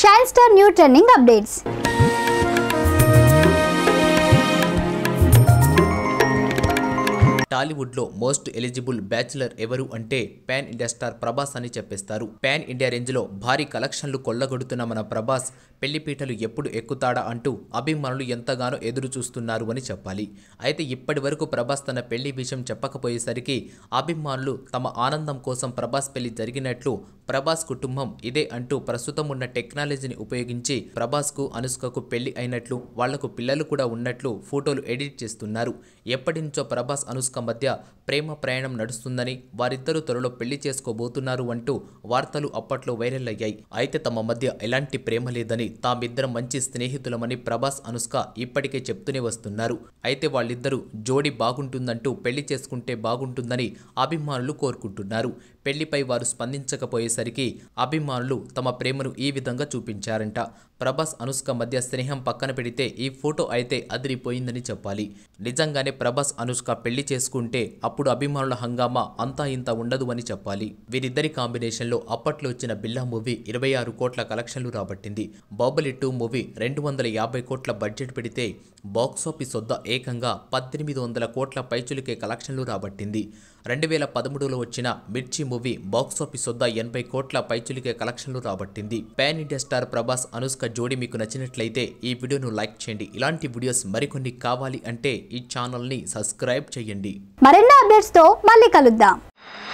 Shine new trending updates. టాలీవుడ్లో most eligible bachelor ఎవరు అంటే పాన్ ఇండియా స్టార్ ప్రభాస్ అని చెప్పేస్తారు పాన్ ఇండియా రేంజ్లో భారీ కలెక్షన్లు కొల్లగొడుతున్న మన ప్రభాస్ పెళ్లిపీటలు ఎప్పుడు ఎక్కుతాడా అంటూ అభిమానులు ఎంతగానో ఎదురు చూస్తున్నారు అని చెప్పాలి అయితే ఇప్పటి వరకు ప్రభాస్ తన పెళ్లి విషయం చెప్పకపోయేసరికి అభిమానులు తమ ఆనందం కోసం ప్రభాస్ పెళ్లి జరిగినట్లు ప్రభాస్ కుటుంబం ఇదే అంటూ ప్రస్తుతం ఉన్న టెక్నాలజీని ఉపయోగించి ప్రభాస్కు అనుష్కకు పెళ్లి అయినట్లు వాళ్లకు పిల్లలు కూడా ఉన్నట్లు ఫోటోలు ఎడిట్ చేస్తున్నారు ఎప్పటి నుంచో ప్రభాస్ అనుష్క మధ్య ప్రేమ ప్రయాణం నడుస్తుందని వారిద్దరూ త్వరలో పెళ్లి చేసుకోబోతున్నారు అంటూ వార్తలు అప్పట్లో వైరల్ అయ్యాయి అయితే తమ మధ్య ఎలాంటి ప్రేమ లేదని తామిద్దరం మంచి స్నేహితులమని ప్రభాస్ అనుష్క ఇప్పటికే చెప్తూనే వస్తున్నారు అయితే వాళ్ళిద్దరూ జోడి బాగుంటుందంటూ పెళ్లి చేసుకుంటే బాగుంటుందని అభిమానులు కోరుకుంటున్నారు పెళ్లిపై వారు స్పందించకపోయేసరికి అభిమానులు తమ ప్రేమను ఈ విధంగా చూపించారంట ప్రభాస్ అనుష్క మధ్య స్నేహం పక్కన పెడితే ఈ ఫోటో అయితే అదిరిపోయిందని చెప్పాలి నిజంగానే ప్రభాస్ అనుష్క పెళ్లి చేసుకుంటే అప్పుడు అభిమానుల హంగామా అంతా ఇంత ఉండదు అని చెప్పాలి వీరిద్దరి కాంబినేషన్లో అప్పట్లో వచ్చిన బిల్లా మూవీ ఇరవై ఆరు కోట్ల కలెక్షన్లు రాబట్టింది బాబులి టూ మూవీ రెండు వందల యాభై కోట్ల బడ్జెట్ పెడితే బాక్సాఫీస్ వద్ద ఏకంగా పద్దెనిమిది వందల కోట్ల పైచులకే కలెక్షన్లు రాబట్టింది రెండు వేల పదమూడులో వచ్చిన మిర్చి మూవీ బాక్సాఫీస్ వద్ద ఎనభై కోట్ల పైచులికే కలెక్షన్లు రాబట్టింది pan India star Prabhas Anushka జోడి మీకు నచ్చినట్లయితే ఈ వీడియోను లైక్ చేయండి ఇలాంటి వీడియోస్ మరికొన్ని కావాలి అంటే ఈ ఛానల్ని సబ్స్క్రైబ్ చేయండి మరిన్ని తో మళ్ళీ కలుద్దాం